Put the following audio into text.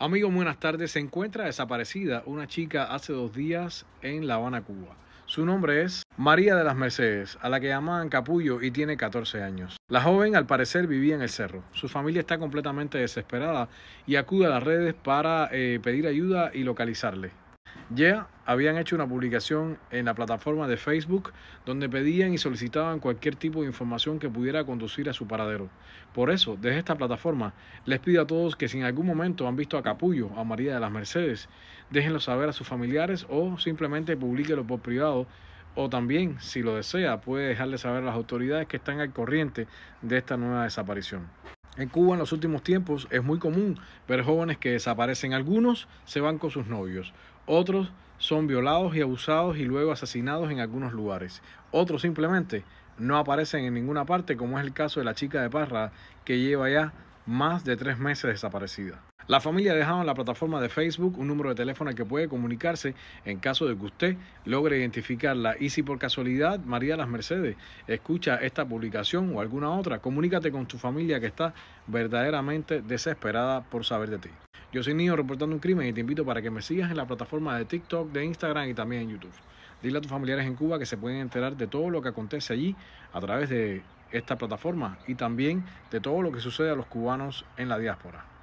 Amigos, buenas tardes. Se encuentra desaparecida una chica hace dos días en La Habana, Cuba. Su nombre es María de las Mercedes, a la que llamaban Capullo y tiene 14 años. La joven al parecer vivía en el cerro. Su familia está completamente desesperada y acude a las redes para eh, pedir ayuda y localizarle. Ya habían hecho una publicación en la plataforma de Facebook donde pedían y solicitaban cualquier tipo de información que pudiera conducir a su paradero. Por eso, desde esta plataforma, les pido a todos que si en algún momento han visto a Capullo, a María de las Mercedes, déjenlo saber a sus familiares o simplemente publíquelo por privado o también, si lo desea, puede dejarle saber a las autoridades que están al corriente de esta nueva desaparición. En Cuba en los últimos tiempos es muy común ver jóvenes que desaparecen. Algunos se van con sus novios, otros son violados y abusados y luego asesinados en algunos lugares. Otros simplemente no aparecen en ninguna parte, como es el caso de la chica de Parra que lleva ya más de tres meses desaparecida. La familia ha dejado en la plataforma de Facebook un número de teléfono que puede comunicarse en caso de que usted logre identificarla. Y si por casualidad María Las Mercedes escucha esta publicación o alguna otra, comunícate con tu familia que está verdaderamente desesperada por saber de ti. Yo soy Niño reportando un crimen y te invito para que me sigas en la plataforma de TikTok, de Instagram y también en YouTube. Dile a tus familiares en Cuba que se pueden enterar de todo lo que acontece allí a través de esta plataforma y también de todo lo que sucede a los cubanos en la diáspora.